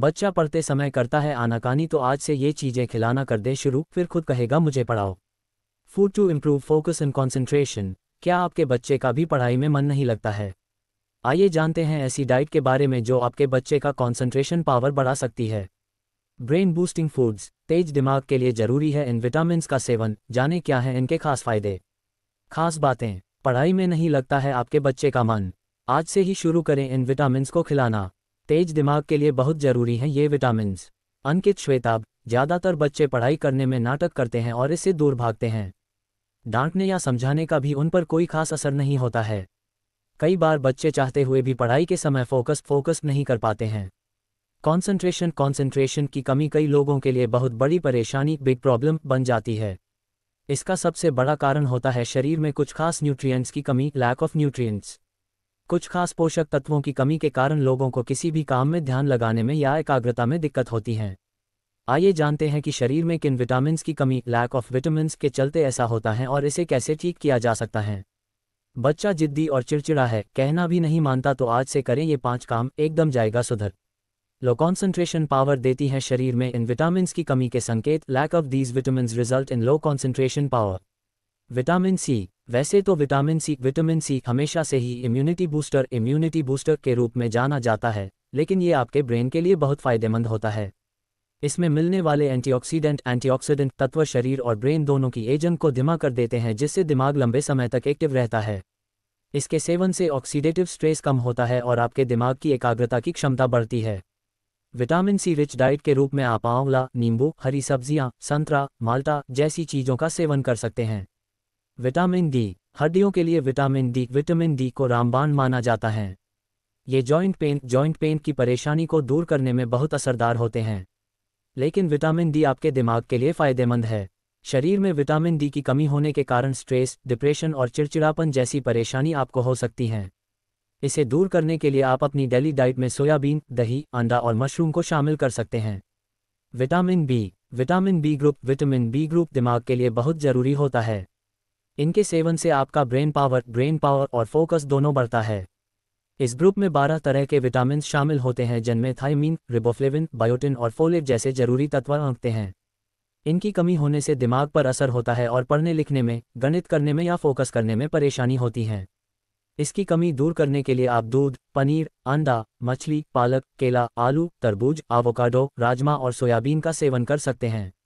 बच्चा पढ़ते समय करता है आनाकानी तो आज से ये चीज़ें खिलाना कर दे शुरू फिर खुद कहेगा मुझे पढ़ाओ food to improve focus and concentration क्या आपके बच्चे का भी पढ़ाई में मन नहीं लगता है आइए जानते हैं ऐसी डाइट के बारे में जो आपके बच्चे का कॉन्सेंट्रेशन पावर बढ़ा सकती है ब्रेन बूस्टिंग फूड्स तेज दिमाग के लिए जरूरी है इन विटामिन का सेवन जाने क्या है इनके खास फायदे खास बातें पढ़ाई में नहीं लगता है आपके बच्चे का मन आज से ही शुरू करें इन विटामिन को खिलाना तेज दिमाग के लिए बहुत जरूरी हैं ये विटामिन अंकित श्वेताब ज़्यादातर बच्चे पढ़ाई करने में नाटक करते हैं और इससे दूर भागते हैं डांटने या समझाने का भी उन पर कोई खास असर नहीं होता है कई बार बच्चे चाहते हुए भी पढ़ाई के समय फोकस फोकस नहीं कर पाते हैं कॉन्सेंट्रेशन कॉन्सेंट्रेशन की कमी कई लोगों के लिए बहुत बड़ी परेशानी बिग प्रॉब्लम बन जाती है इसका सबसे बड़ा कारण होता है शरीर में कुछ खास न्यूट्रिएंट्स की कमी लैक ऑफ न्यूट्रिएंट्स कुछ खास पोषक तत्वों की कमी के कारण लोगों को किसी भी काम में ध्यान लगाने में या एकाग्रता में दिक्कत होती है आइए जानते हैं कि शरीर में किन विटामिन की कमी लैक ऑफ विटामिन के चलते ऐसा होता है और इसे कैसे ठीक किया जा सकता है बच्चा जिद्दी और चिड़चिड़ा है कहना भी नहीं मानता तो आज से करें ये पांच काम एकदम जाएगा सुधर लो कॉन्सेंट्रेशन पावर देती है शरीर में इन विटामिन की कमी के संकेत lack of these vitamin result in low concentration power vitamin C वैसे तो विटामिन सी विटामिन सी हमेशा से ही इम्यूनिटी बूस्टर इम्यूनिटी बूस्टर के रूप में जाना जाता है लेकिन ये आपके ब्रेन के लिए बहुत फायदेमंद होता है इसमें मिलने वाले एंटीऑक्सीडेंट एंटीऑक्सीडेंट तत्व शरीर और ब्रेन दोनों की एजन को धिमा कर देते हैं जिससे दिमाग लंबे समय तक एक्टिव रहता है इसके सेवन से ऑक्सीडेटिव स्ट्रेस कम होता है और आपके दिमाग की एकाग्रता की क्षमता बढ़ती है विटामिन सी रिच डाइट के रूप में आप आंवला नींबू हरी सब्जियां संतरा माल्टा जैसी चीज़ों का सेवन कर सकते हैं विटामिन डी हड्डियों के लिए विटामिन डी विटामिन डी को रामबान माना जाता है ये जॉइंट पेन जॉइंट पेन की परेशानी को दूर करने में बहुत असरदार होते हैं लेकिन विटामिन डी आपके दिमाग के लिए फ़ायदेमंद है शरीर में विटामिन डी की कमी होने के कारण स्ट्रेस डिप्रेशन और चिड़चिड़ापन जैसी परेशानी आपको हो सकती हैं इसे दूर करने के लिए आप अपनी डेली डाइट में सोयाबीन दही अंडा और मशरूम को शामिल कर सकते हैं vitamin B vitamin B group vitamin B group दिमाग के लिए बहुत ज़रूरी होता है इनके सेवन से आपका ब्रेन पावर ब्रेन पावर और फोकस दोनों बढ़ता है इस ग्रुप में 12 तरह के विटामिन शामिल होते हैं जिनमें थाइमीन रिबोफ्लेविन बायोटिन और फोलेट जैसे जरूरी तत्व आंकते हैं इनकी कमी होने से दिमाग पर असर होता है और पढ़ने लिखने में गणित करने में या फोकस करने में परेशानी होती है इसकी कमी दूर करने के लिए आप दूध पनीर अंडा मछली पालक केला आलू तरबूज आवोकाडो राजमा और सोयाबीन का सेवन कर सकते हैं